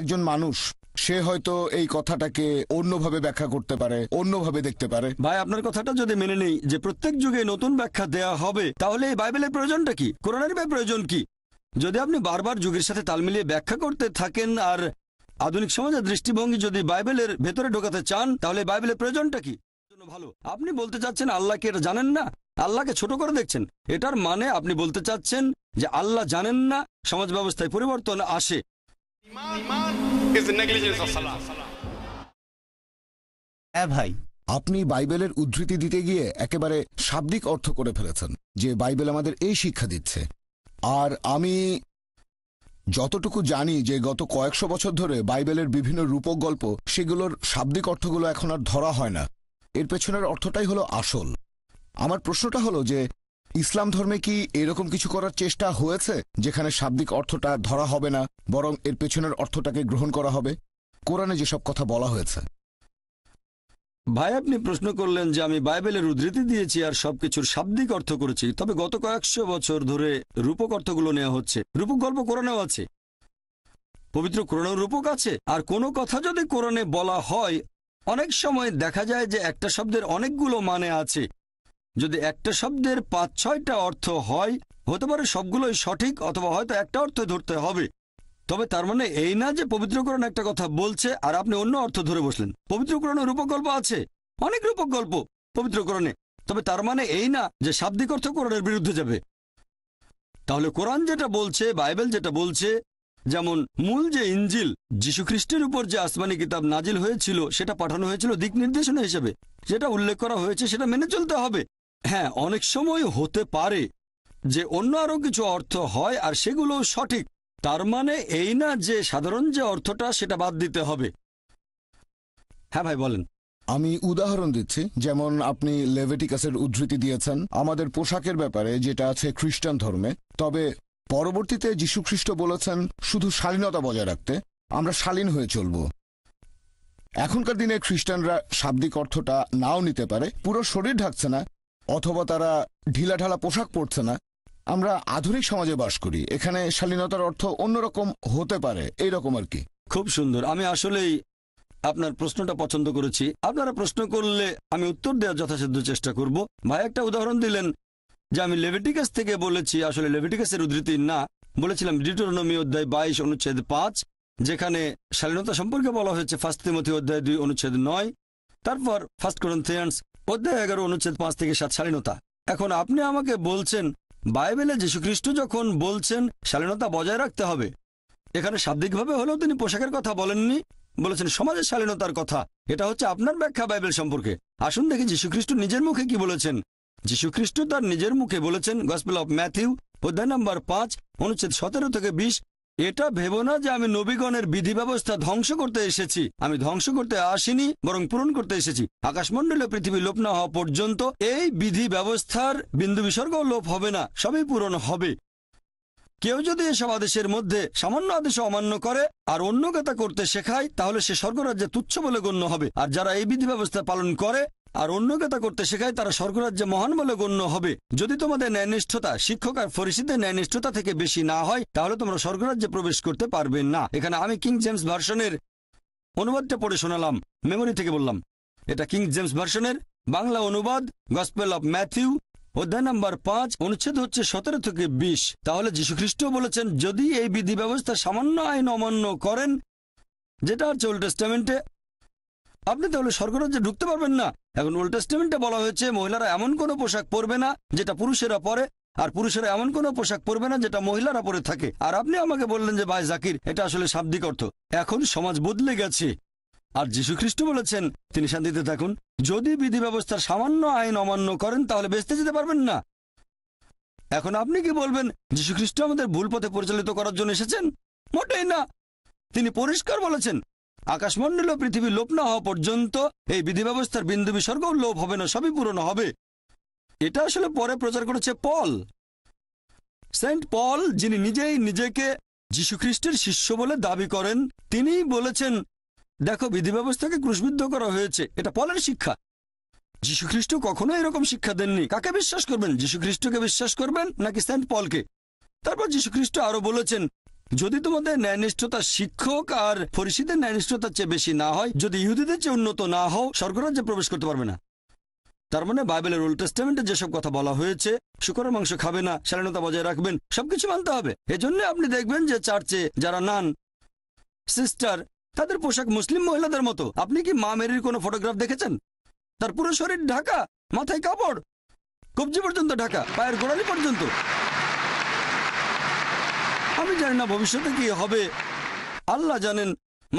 একজন মানুষ সে হয়তো এই কথাটাকে অন্যভাবে ব্যাখ্যা করতে পারে অন্যভাবে দেখতে পারে ভাই আপনার কথাটা যদি মেনে নেই যে প্রত্যেক যুগে নতুন ব্যাখ্যা দেয়া হবে তাহলে এই বাইবেলের প্রয়োজনটা কি কোরআনের ভাই প্রয়োজন কি যদি আপনি বারবার যুগের সাথে তাল মিলিয়ে ব্যাখ্যা করতে থাকেন আর আধুনিক সমাজের দৃষ্টিভঙ্গি যদি বাইবেলের ভেতরে ঢোকাতে চান তাহলে বাইবেলের প্রয়োজনটা কি ভালো আপনি বলতে চাচ্ছেন আল্লাহকে এটা জানেন না আল্লাহকে ছোট করে দেখছেন এটার মানে আপনি বলতে চাচ্ছেন যে আল্লাহ জানেন না সমাজ ব্যবস্থায় পরিবর্তন আসে হ্যাঁ ভাই আপনি বাইবেলের উদ্ধৃতি দিতে গিয়ে একেবারে শাব্দিক অর্থ করে ফেলেছেন যে বাইবেল আমাদের এই শিক্ষা দিচ্ছে আর আমি যতটুকু জানি যে গত কয়েকশো বছর ধরে বাইবেলের বিভিন্ন রূপক গল্প সেগুলোর শাব্দিক অর্থগুলো এখন আর ধরা হয় না এর পেছনের অর্থটাই হলো আসল আমার প্রশ্নটা হলো যে ইসলাম ধর্মে কি এরকম কিছু করার চেষ্টা হয়েছে যেখানে শাব্দিক অর্থটা ধরা হবে না বরং এর পেছনের অর্থটাকে গ্রহণ করা হবে কোরআনে যেসব কথা বলা হয়েছে ভাই আপনি প্রশ্ন করলেন যে আমি বাইবেলের উদ্ধৃতি দিয়েছি আর সবকিছুর শাব্দিক অর্থ করেছি তবে গত কয়েকশো বছর ধরে রূপক অর্থগুলো নেওয়া হচ্ছে রূপক গল্প কোরআনেও আছে পবিত্র কোরআনের রূপক আছে আর কোনো কথা যদি কোরআনে বলা হয় অনেক সময় দেখা যায় যে একটা শব্দের অনেকগুলো মানে আছে যদি একটা শব্দের পাঁচ ছয়টা অর্থ হয় হতে পারে সবগুলোই সঠিক অথবা হয়তো একটা অর্থ ধরতে হবে তবে তার মানে এই না যে পবিত্রকরণ একটা কথা বলছে আর আপনি অন্য অর্থ ধরে বসলেন পবিত্রকরণের রূপকল্প আছে অনেক রূপকল্প পবিত্রকরণে তবে তার মানে এই না যে শাব্দিক অর্থ কোরআনের বিরুদ্ধে যাবে তাহলে কোরআন যেটা বলছে বাইবেল যেটা বলছে যেমন মূল যে ইঞ্জিল খ্রিস্টের উপর যে আসমানি কিতাব নাজিল হয়েছিল সেটা পাঠানো হয়েছিল দিক নির্দেশনা হিসেবে যেটা উল্লেখ করা হয়েছে সেটা মেনে চলতে হবে হ্যাঁ অনেক সময় হতে পারে যে অন্য আরও কিছু অর্থ হয় আর সেগুলো সঠিক তার মানে এই না যে সাধারণ যে অর্থটা সেটা বাদ দিতে হবে হ্যাঁ ভাই বলেন আমি উদাহরণ দিচ্ছি যেমন আপনি লেভেটিকাসের উদ্ধৃতি দিয়েছেন আমাদের পোশাকের ব্যাপারে যেটা আছে খ্রিস্টান ধর্মে তবে পরবর্তীতে যীশুখ্রিস্ট বলেছেন শুধু শালীনতা বজায় রাখতে আমরা শালীন হয়ে চলব এখনকার দিনে খ্রিস্টানরা শাব্দিক অর্থটা নাও নিতে পারে পুরো শরীর ঢাকছে না অথবা তারা ঢিলাঢালা পোশাক পরছে না আমরা আধুনিক সমাজে বাস করি এখানে শালীনতার অর্থ অন্যরকম হতে পারে এইরকম আর কি খুব সুন্দর আমি আসলেই আপনার প্রশ্নটা পছন্দ করেছি আপনারা প্রশ্ন করলে আমি উত্তর দেওয়ার যথাসাধ্য চেষ্টা করব ভাই একটা উদাহরণ দিলেন যে আমি লেভেটিকাস থেকে বলেছি আসলে লেভেটিকাসের উদ্ধৃতি না বলেছিলাম ডিটোরনমি অধ্যায় বাইশ অনুচ্ছেদ পাঁচ যেখানে শালীনতা সম্পর্কে বলা হয়েছে ফার্স্ট তিমতি অধ্যায় দুই অনুচ্ছেদ নয় তারপর ফার্স্ট থিয়ান্স অধ্যায় এগারো অনুচ্ছেদ পাঁচ থেকে সাত শালীনতা এখন আপনি আমাকে বলছেন বাইবেলে যীশুখ্রিস্ট যখন বলছেন শালীনতা বজায় রাখতে হবে এখানে শাব্দিকভাবে হলেও তিনি পোশাকের কথা বলেননি বলেছেন সমাজের শালীনতার কথা এটা হচ্ছে আপনার ব্যাখ্যা বাইবেল সম্পর্কে আসুন দেখি যীশুখ্রিস্ট নিজের মুখে কি বলেছেন যীশুখ্রিস্ট তার নিজের মুখে বলেছেন গসপেল অব ম্যাথিউ অধ্যায় নম্বর পাঁচ অনুচ্ছেদ সতেরো থেকে বিশ এটা ভেবো না যে আমি নবীগণের বিধি ব্যবস্থা ধ্বংস করতে এসেছি আমি ধ্বংস করতে আসিনি বরং পূরণ করতে এসেছি আকাশমণ্ডল পৃথিবী লোপ না হওয়া পর্যন্ত এই বিধি ব্যবস্থার বিন্দু বিসর্গ লোপ হবে না সবই পূরণ হবে কেউ যদি এসব আদেশের মধ্যে সামান্য আদেশ অমান্য করে আর অন্য কথা করতে শেখায় তাহলে সে স্বর্গরাজ্যে তুচ্ছ বলে গণ্য হবে আর যারা এই বিধি ব্যবস্থা পালন করে আর অন্যকে তা করতে শেখায় তারা স্বর্গরাজ্যে মহান বলে গণ্য হবে যদি তোমাদের ন্যায়নিষ্ঠতা শিক্ষক আর ফরিসিদের ন্যায়নিষ্ঠতা থেকে বেশি না হয় তাহলে তোমরা স্বর্গরাজ্যে প্রবেশ করতে পারবে না এখানে আমি কিং জেমস ভার্সনের অনুবাদটা পড়ে শোনালাম মেমোরি থেকে বললাম এটা কিং জেমস ভার্সনের বাংলা অনুবাদ গসপেল অব ম্যাথিউ অধ্যায় নাম্বার পাঁচ অনুচ্ছেদ হচ্ছে সতেরো থেকে বিশ তাহলে যীশুখ্রিস্ট বলেছেন যদি এই বিধি ব্যবস্থা সামান্য আইন অমান্য করেন যেটা হচ্ছে ওল্ড টেস্টামেন্টে আপনি তাহলে স্বর্গরাজ্যে ঢুকতে পারবেন না এখন ওল্ড টেস্টমেন্টে বলা হয়েছে মহিলারা এমন কোনো পোশাক পরবে না যেটা পুরুষেরা পরে আর পুরুষেরা এমন কোনো পোশাক পরবে না যেটা মহিলারা পরে থাকে আর আপনি আমাকে বললেন যে ভাই জাকির এটা আসলে শাব্দিক অর্থ এখন সমাজ বদলে গেছে আর যীশু খ্রিস্ট বলেছেন তিনি শান্তিতে থাকুন যদি বিধি ব্যবস্থার সামান্য আইন অমান্য করেন তাহলে বেঁচতে যেতে পারবেন না এখন আপনি কি বলবেন যীশুখ্রিস্ট আমাদের ভুল পথে পরিচালিত করার জন্য এসেছেন মোটেই না তিনি পরিষ্কার বলেছেন আকাশমণ্ডল পৃথিবী লোপ না হওয়া পর্যন্ত এই বিধি ব্যবস্থার বিন্দু বিসর্গ লোপ হবে না সবই পূরণ হবে এটা আসলে পরে প্রচার করেছে পল সেন্ট পল যিনি নিজেই নিজেকে যীশুখ্রিস্টের শিষ্য বলে দাবি করেন তিনি বলেছেন দেখো বিধি ব্যবস্থাকে ক্রুশবিদ্ধ করা হয়েছে এটা পলের শিক্ষা যীশুখ্রিস্ট কখনো এরকম শিক্ষা দেননি কাকে বিশ্বাস করবেন যীশুখ্রিস্টকে বিশ্বাস করবেন নাকি সেন্ট পলকে তারপর যীশুখ্রিস্ট আরো বলেছেন যদি তোমাদের ন্যায়নিষ্ঠতা শিক্ষক আর ফরিসিদের ন্যায়নিষ্ঠতার চেয়ে বেশি না হয় যদি ইহুদিদের চেয়ে উন্নত না হও স্বর্গরাজ্যে প্রবেশ করতে পারবে না তার মানে বাইবেলের ওল্ড টেস্টামেন্টে যেসব কথা বলা হয়েছে শুকরের মাংস খাবে না শালীনতা বজায় রাখবেন সবকিছু মানতে হবে এজন্য আপনি দেখবেন যে চার্চে যারা নান সিস্টার তাদের পোশাক মুসলিম মহিলাদের মতো আপনি কি মা মেরির কোনো ফটোগ্রাফ দেখেছেন তার পুরো শরীর ঢাকা মাথায় কাপড় কবজি পর্যন্ত ঢাকা পায়ের গোড়ালি পর্যন্ত আমি জানি না ভবিষ্যতে কি হবে আল্লাহ জানেন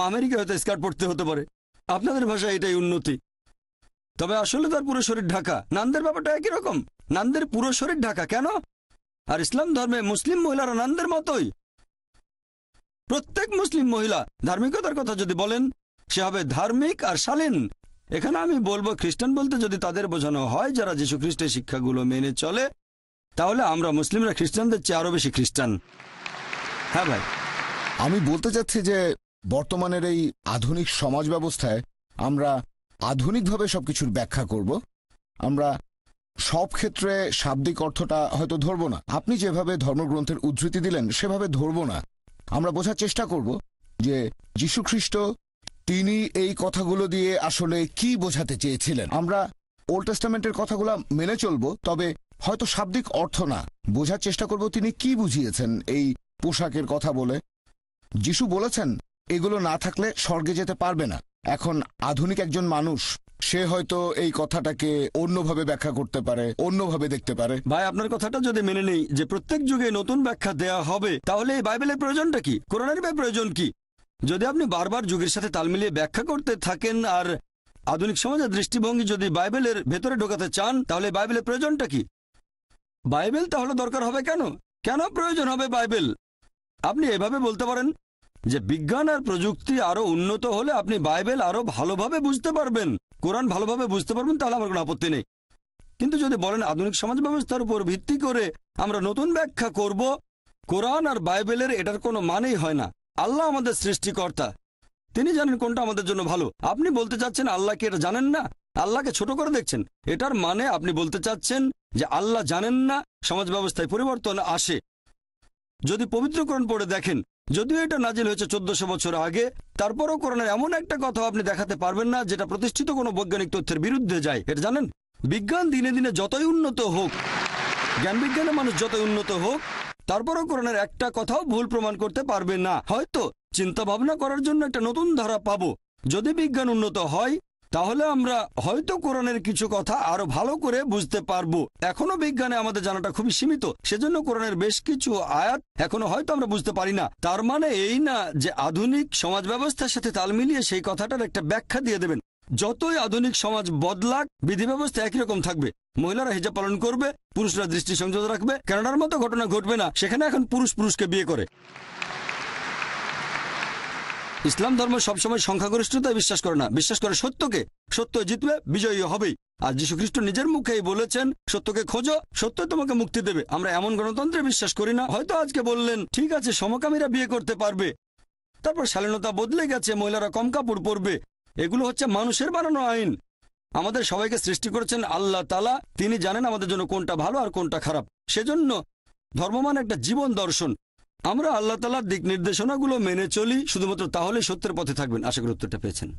আমেরিকা হয়তো স্কার্ট পড়তে হতে পারে আপনাদের ভাষায় এটাই উন্নতি তবে আসলে তার পুরো শরীর ঢাকা নান্দের ব্যাপারটা একই রকম নান্দের পুরো শরীর ঢাকা কেন আর ইসলাম ধর্মে মুসলিম মহিলারা নান্দের মতোই প্রত্যেক মুসলিম মহিলা ধার্মিকতার কথা যদি বলেন সে হবে ধার্মিক আর শালীন এখানে আমি বলবো খ্রিস্টান বলতে যদি তাদের বোঝানো হয় যারা যীশু খ্রিস্টের শিক্ষাগুলো মেনে চলে তাহলে আমরা মুসলিমরা খ্রিস্টানদের চেয়ে আরও বেশি খ্রিস্টান হ্যাঁ ভাই আমি বলতে চাচ্ছি যে বর্তমানের এই আধুনিক সমাজ ব্যবস্থায় আমরা আধুনিকভাবে সবকিছুর ব্যাখ্যা করব আমরা সব ক্ষেত্রে শাব্দিক অর্থটা হয়তো ধরব না আপনি যেভাবে ধর্মগ্রন্থের উদ্ধৃতি দিলেন সেভাবে ধরব না আমরা বোঝার চেষ্টা করব যে যীশুখ্রিস্ট তিনি এই কথাগুলো দিয়ে আসলে কি বোঝাতে চেয়েছিলেন আমরা ওল্ড টেস্টামেন্টের কথাগুলো মেনে চলব তবে হয়তো শাব্দিক অর্থ না বোঝার চেষ্টা করব তিনি কি বুঝিয়েছেন এই পোশাকের কথা বলে যিশু বলেছেন এগুলো না থাকলে স্বর্গে যেতে পারবে না এখন আধুনিক একজন মানুষ সে হয়তো এই কথাটাকে অন্যভাবে ব্যাখ্যা করতে পারে অন্যভাবে দেখতে পারে ভাই আপনার কথাটা যদি মেনে নেই যে প্রত্যেক যুগে নতুন ব্যাখ্যা দেয়া হবে তাহলে এই বাইবেলের প্রয়োজনটা কি কোরআনের বা প্রয়োজন কি যদি আপনি বারবার যুগের সাথে তাল মিলিয়ে ব্যাখ্যা করতে থাকেন আর আধুনিক সমাজের দৃষ্টিভঙ্গি যদি বাইবেলের ভেতরে ঢোকাতে চান তাহলে বাইবেলের প্রয়োজনটা কি বাইবেল তাহলে দরকার হবে কেন কেন প্রয়োজন হবে বাইবেল আপনি এভাবে বলতে পারেন যে বিজ্ঞান আর প্রযুক্তি আরো উন্নত হলে আপনি বাইবেল আরো ভালোভাবে বুঝতে পারবেন কোরআন ভালোভাবে বুঝতে পারবেন তাহলে আমার কোনো আপত্তি নেই কিন্তু যদি বলেন আধুনিক সমাজ ব্যবস্থার উপর ভিত্তি করে আমরা নতুন ব্যাখ্যা করব কোরআন আর বাইবেলের এটার কোনো মানেই হয় না আল্লাহ আমাদের সৃষ্টিকর্তা তিনি জানেন কোনটা আমাদের জন্য ভালো আপনি বলতে চাচ্ছেন আল্লাহকে এটা জানেন না আল্লাহকে ছোট করে দেখছেন এটার মানে আপনি বলতে চাচ্ছেন যে আল্লাহ জানেন না সমাজ ব্যবস্থায় পরিবর্তন আসে যদি পবিত্রকরণ পড়ে দেখেন যদিও এটা নাজিল হয়েছে চোদ্দশো বছর আগে তারপরও করোনার এমন একটা কথা আপনি দেখাতে পারবেন না যেটা প্রতিষ্ঠিত কোনো বৈজ্ঞানিক তথ্যের বিরুদ্ধে যায় এটা জানেন বিজ্ঞান দিনে দিনে যতই উন্নত হোক জ্ঞান বিজ্ঞানে মানুষ যতই উন্নত হোক তারপরও করোনার একটা কথাও ভুল প্রমাণ করতে পারবে না হয়তো চিন্তা ভাবনা করার জন্য একটা নতুন ধারা পাবো যদি বিজ্ঞান উন্নত হয় তাহলে আমরা হয়তো কোরআনের কিছু কথা আরো ভালো করে বুঝতে পারবো এখনো বিজ্ঞানে আমাদের জানাটা খুবই সীমিত সেজন্য কোরআনের বেশ কিছু আয়াত এখনো হয়তো আমরা বুঝতে পারি না তার মানে এই না যে আধুনিক সমাজ ব্যবস্থার সাথে তাল মিলিয়ে সেই কথাটার একটা ব্যাখ্যা দিয়ে দেবেন যতই আধুনিক সমাজ বদলাক বিধি ব্যবস্থা একই রকম থাকবে মহিলারা হিজাব পালন করবে পুরুষরা দৃষ্টি সংযত রাখবে কেনাডার মতো ঘটনা ঘটবে না সেখানে এখন পুরুষ পুরুষকে বিয়ে করে ইসলাম ধর্ম সবসময় সংখ্যাগরিষ্ঠতায় বিশ্বাস করে না বিশ্বাস করে সত্যকে সত্য জিতবে বিজয়ী হবেই আর যীশু খ্রিস্ট নিজের মুখেই বলেছেন সত্যকে খোঁজো সত্য তোমাকে মুক্তি দেবে আমরা এমন গণতন্ত্রে বিশ্বাস করি না হয়তো আজকে বললেন ঠিক আছে সমকামীরা বিয়ে করতে পারবে তারপর শালীনতা বদলে গেছে মহিলারা কম কাপড় পরবে এগুলো হচ্ছে মানুষের বানানো আইন আমাদের সবাইকে সৃষ্টি করেছেন আল্লাহ তালা তিনি জানেন আমাদের জন্য কোনটা ভালো আর কোনটা খারাপ সেজন্য ধর্মমান একটা জীবন দর্শন আমরা আল্লাহ তালার দিক নির্দেশনাগুলো মেনে চলি শুধুমাত্র তাহলে সত্যের পথে থাকবেন আশা করি উত্তরটা পেয়েছেন